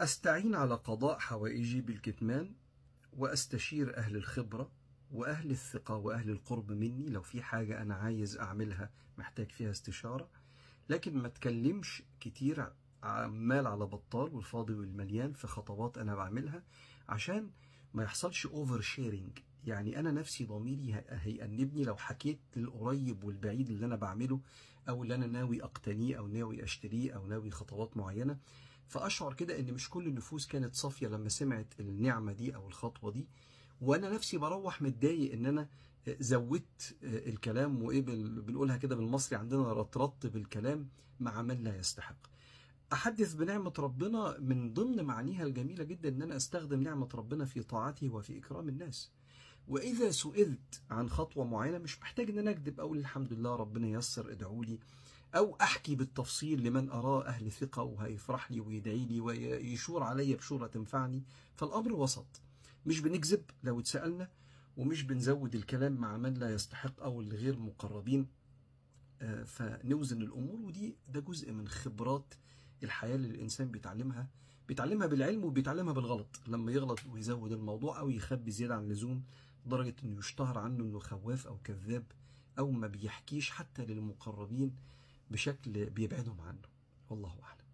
أستعين على قضاء حوائجي بالكتمان وأستشير أهل الخبرة وأهل الثقة وأهل القرب مني لو في حاجة أنا عايز أعملها محتاج فيها استشارة لكن ما أتكلمش كتير عمال على بطال والفاضي والمليان في خطوات أنا بعملها عشان ما يحصلش أوفر شيرينج يعني أنا نفسي ضميري هيأنبني لو حكيت للقريب والبعيد اللي أنا بعمله أو اللي أنا ناوي أقتنيه أو ناوي أشتريه أو ناوي خطوات معينة فأشعر كده إن مش كل النفوس كانت صافية لما سمعت النعمة دي أو الخطوة دي وأنا نفسي بروح متضايق إن أنا زودت الكلام وإيه بنقولها كده بالمصري عندنا رطرطت بالكلام مع من لا يستحق. أحدث بنعمة ربنا من ضمن معانيها الجميلة جدا إن أنا أستخدم نعمة ربنا في طاعته وفي إكرام الناس. واذا سئلت عن خطوه معينه مش محتاج ان انا اكذب اقول الحمد لله ربنا ييسر ادعوا لي او احكي بالتفصيل لمن اراه اهل ثقه وهيفرح لي ويدعي لي ويشور علي بشوره تنفعني فالامر وسط مش بنكذب لو اتسالنا ومش بنزود الكلام مع من لا يستحق او الغير مقربين آه، فنوزن الامور ودي ده جزء من خبرات الحياه اللي الانسان بيتعلمها بيتعلمها بالعلم وبيتعلمها بالغلط لما يغلط ويزود الموضوع او يخبي زياده عن اللزوم لدرجة انه يشتهر عنه انه خواف او كذاب او ما بيحكيش حتى للمقربين بشكل بيبعدهم عنه والله اعلم